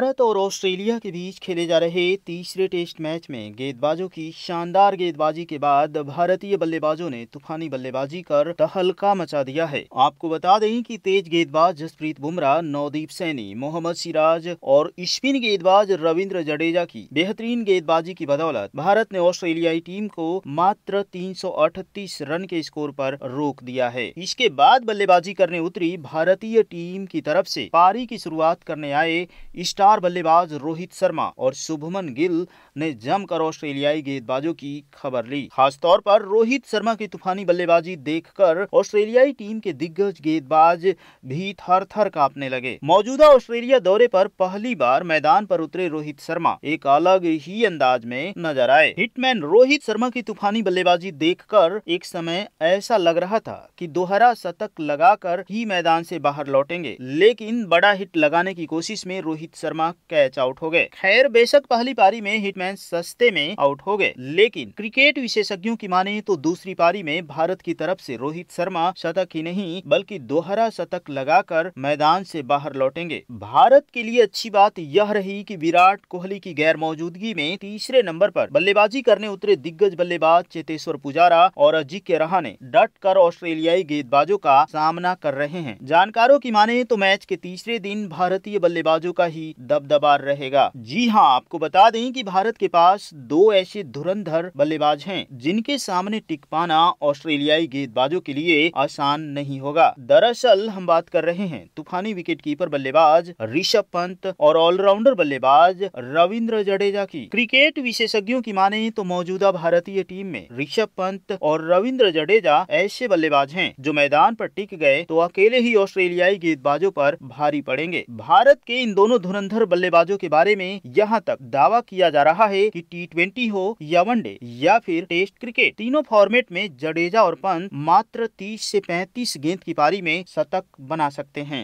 भारत और ऑस्ट्रेलिया के बीच खेले जा रहे तीसरे टेस्ट मैच में गेंदबाजों की शानदार गेंदबाजी के बाद भारतीय बल्लेबाजों ने तूफानी बल्लेबाजी कर तहलका मचा दिया है आपको बता दें कि तेज गेंदबाज जसप्रीत बुमराह नवदीप सैनी मोहम्मद सिराज और स्पिन गेंदबाज रविंद्र जडेजा की बेहतरीन गेंदबाजी की बदौलत भारत ने ऑस्ट्रेलियाई टीम को मात्र तीन रन के स्कोर पर रोक दिया है इसके बाद बल्लेबाजी करने उतरी भारतीय टीम की तरफ से पारी की शुरुआत करने आए स्टार शानदार बल्लेबाज रोहित शर्मा और शुभमन गिल ने जमकर ऑस्ट्रेलियाई गेंदबाजों की खबर ली खासतौर पर रोहित शर्मा की तूफानी बल्लेबाजी देखकर ऑस्ट्रेलियाई टीम के दिग्गज गेंदबाज भी थर थर कांपने लगे मौजूदा ऑस्ट्रेलिया दौरे पर पहली बार मैदान पर उतरे रोहित शर्मा एक अलग ही अंदाज में नजर आए हिटमैन रोहित शर्मा की तूफानी बल्लेबाजी देखकर एक समय ऐसा लग रहा था कि दोहरा शतक लगाकर ही मैदान से बाहर लौटेंगे लेकिन बड़ा हिट लगाने की कोशिश में रोहित शर्मा शर्मा कैच आउट हो गए खैर बेशक पहली पारी में हिटमैन सस्ते में आउट हो गए लेकिन क्रिकेट विशेषज्ञों की माने तो दूसरी पारी में भारत की तरफ से रोहित शर्मा शतक ही नहीं बल्कि दोहरा शतक लगाकर मैदान से बाहर लौटेंगे भारत के लिए अच्छी बात यह रही कि विराट कोहली की गैर मौजूदगी में तीसरे नंबर पर बल्लेबाजी करने उतरे दिग्गज बल्लेबाज चेतेश्वर पुजारा और अजिंक्य ने डट कर ऑस्ट्रेलियाई गेंदबाजों का सामना कर रहे हैं जानकारों की माने तो मैच के तीसरे दिन भारतीय बल्लेबाजों का ही दबदबा रहेगा जी हाँ आपको बता दें कि भारत के पास दो ऐसे धुरंधर बल्लेबाज हैं जिनके सामने टिक पाना ऑस्ट्रेलियाई गेंदबाजों के लिए आसान नहीं होगा दरअसल हम बात कर रहे हैं तूफानी विकेटकीपर बल्लेबाज ऋषभ पंत और ऑलराउंडर बल्लेबाज रविंद्र जडेजा की क्रिकेट विशेषज्ञों की माने तो मौजूदा भारतीय टीम में ऋषभ पंत और रविंद्र जडेजा ऐसे बल्लेबाज हैं जो मैदान पर टिक गए तो अकेले ही ऑस्ट्रेलियाई गेंदबाजों पर भारी पड़ेंगे भारत के इन दोनों धुरंधर धुरंधर बल्लेबाजों के बारे में यहाँ तक दावा किया जा रहा है कि टी ट्वेंटी हो या वनडे या फिर टेस्ट क्रिकेट तीनों फॉर्मेट में जडेजा और पंत मात्र तीस से पैंतीस गेंद की पारी में शतक बना सकते हैं